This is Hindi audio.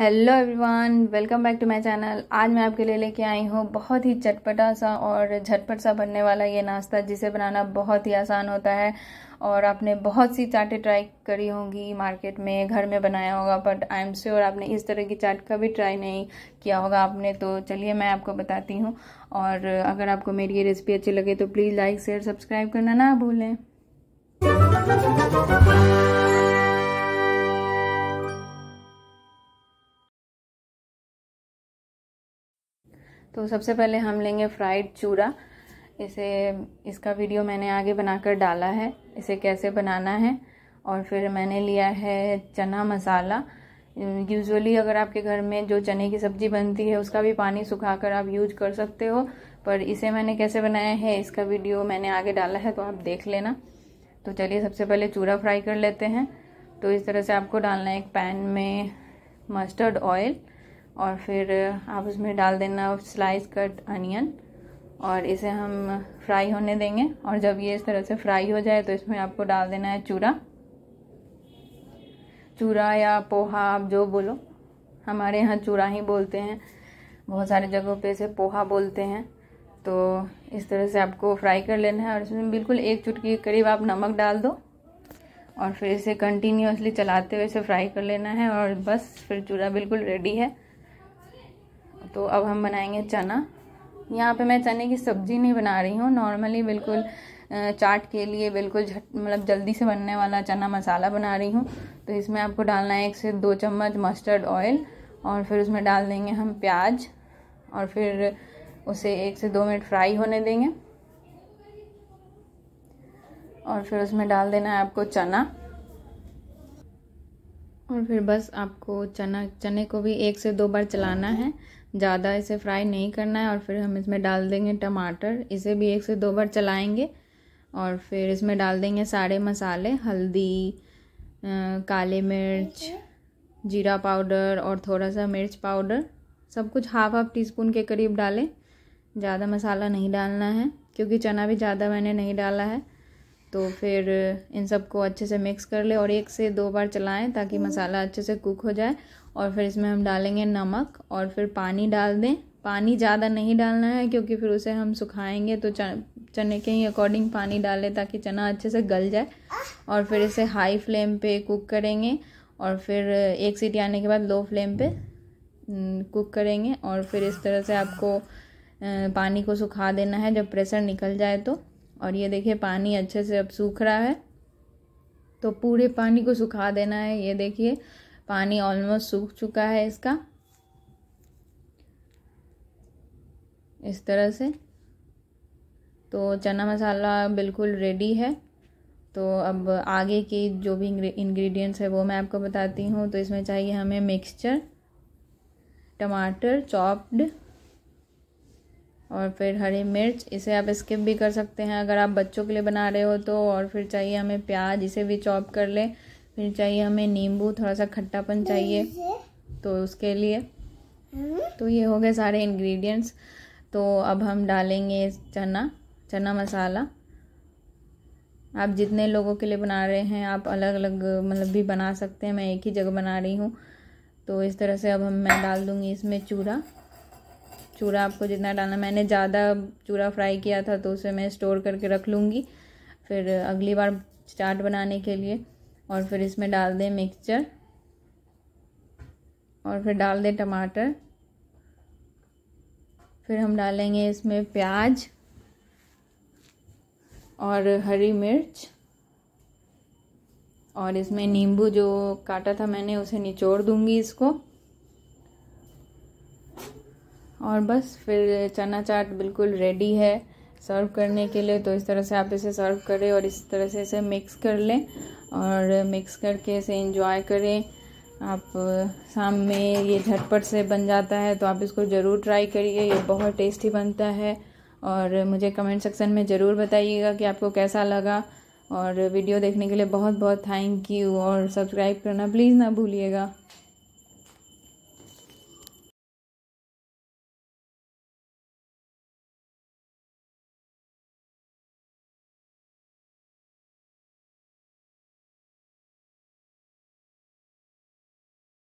Hello everyone welcome back to my channel आज मैं आपके लिए लेके आई हूँ बहुत ही चटपटा सा और झटपट सा बनने वाला ये नाश्ता जिसे बनाना बहुत ही आसान होता है और आपने बहुत सी चाटें ट्राई करी होंगी मार्केट में घर में बनाया होगा बट आई एम श्योर आपने इस तरह की चाट कभी ट्राई नहीं किया होगा आपने तो चलिए मैं आपको बताती हूँ और अगर आपको मेरी ये रेसिपी अच्छी लगे तो प्लीज़ लाइक शेयर सब्सक्राइब करना ना भूलें तो सबसे पहले हम लेंगे फ्राइड चूरा इसे इसका वीडियो मैंने आगे बनाकर डाला है इसे कैसे बनाना है और फिर मैंने लिया है चना मसाला यूजुअली अगर आपके घर में जो चने की सब्ज़ी बनती है उसका भी पानी सुखाकर आप यूज कर सकते हो पर इसे मैंने कैसे बनाया है इसका वीडियो मैंने आगे डाला है तो आप देख लेना तो चलिए सबसे पहले चूरा फ्राई कर लेते हैं तो इस तरह से आपको डालना है एक पैन में मस्टर्ड ऑयल और फिर आप उसमें डाल देना स्लाइस कट अनियन और इसे हम फ्राई होने देंगे और जब ये इस तरह से फ्राई हो जाए तो इसमें आपको डाल देना है चूरा चूरा या पोहा आप जो बोलो हमारे यहाँ चूरा ही बोलते हैं बहुत सारे जगहों पे इसे पोहा बोलते हैं तो इस तरह से आपको फ्राई कर लेना है और इसमें बिल्कुल एक चुटकी के करीब आप नमक डाल दो और फिर इसे कंटिन्यूसली चलाते हुए इसे फ्राई कर लेना है और बस फिर चूरा बिल्कुल रेडी है तो अब हम बनाएंगे चना यहाँ पे मैं चने की सब्ज़ी नहीं बना रही हूँ नॉर्मली बिल्कुल चाट के लिए बिल्कुल झट मतलब जल्दी से बनने वाला चना मसाला बना रही हूँ तो इसमें आपको डालना है एक से दो चम्मच मस्टर्ड ऑयल और फिर उसमें डाल देंगे हम प्याज और फिर उसे एक से दो मिनट फ्राई होने देंगे और फिर उसमें डाल देना है आपको चना और फिर बस आपको चना चने को भी एक से दो बार चलाना है ज़्यादा इसे फ्राई नहीं करना है और फिर हम इसमें डाल देंगे टमाटर इसे भी एक से दो बार चलाएंगे और फिर इसमें डाल देंगे सारे मसाले हल्दी काले मिर्च जीरा पाउडर और थोड़ा सा मिर्च पाउडर सब कुछ हाफ हाफ टी स्पून के करीब डालें ज़्यादा मसाला नहीं डालना है क्योंकि चना भी ज़्यादा मैंने नहीं डाला है तो फिर इन सबको अच्छे से मिक्स कर ले और एक से दो बार चलाएं ताकि हम्म। मसाला अच्छे से कुक हो जाए और फिर इसमें हम डालेंगे नमक और फिर पानी डाल दें पानी ज़्यादा नहीं डालना है क्योंकि फिर उसे हम सुखाएंगे तो चने के ही अकॉर्डिंग पानी डालें ताकि चना अच्छे से गल जाए और फिर इसे हाई फ्लेम पे कुक करेंगे और फिर एक सीटी आने के बाद लो फ्लेम पे कुक हम्म, करेंगे और फिर इस तरह से आपको पानी को सुखा देना है जब प्रेशर निकल जाए तो और ये देखिए पानी अच्छे से अब सूख रहा है तो पूरे पानी को सुखा देना है ये देखिए पानी ऑलमोस्ट सूख चुका है इसका इस तरह से तो चना मसाला बिल्कुल रेडी है तो अब आगे की जो भी इंग्रेडिएंट्स है वो मैं आपको बताती हूँ तो इसमें चाहिए हमें मिक्सचर टमाटर चॉप्ड और फिर हरी मिर्च इसे आप स्किप भी कर सकते हैं अगर आप बच्चों के लिए बना रहे हो तो और फिर चाहिए हमें प्याज इसे भी चॉप कर ले फिर चाहिए हमें नींबू थोड़ा सा खट्टापन चाहिए तो उसके लिए तो ये हो गए सारे इंग्रेडिएंट्स तो अब हम डालेंगे चना चना मसाला आप जितने लोगों के लिए बना रहे हैं आप अलग अलग मतलब भी बना सकते हैं मैं एक ही जगह बना रही हूँ तो इस तरह से अब हम मैं डाल दूँगी इसमें चूरा चूरा आपको जितना डालना मैंने ज़्यादा चूरा फ्राई किया था तो उसे मैं स्टोर करके रख लूँगी फिर अगली बार चाट बनाने के लिए और फिर इसमें डाल दें मिक्सचर और फिर डाल दें टमाटर फिर हम डालेंगे इसमें प्याज और हरी मिर्च और इसमें नींबू जो काटा था मैंने उसे निचोड़ दूंगी इसको और बस फिर चना चाट बिल्कुल रेडी है सर्व करने के लिए तो इस तरह से आप इसे सर्व करें और इस तरह से इसे मिक्स कर लें और मिक्स करके इसे इंजॉय करें आप शाम में ये झटपट से बन जाता है तो आप इसको ज़रूर ट्राई करिए ये बहुत टेस्टी बनता है और मुझे कमेंट सेक्शन में ज़रूर बताइएगा कि आपको कैसा लगा और वीडियो देखने के लिए बहुत बहुत थैंक यू और सब्सक्राइब करना प्लीज़ ना भूलिएगा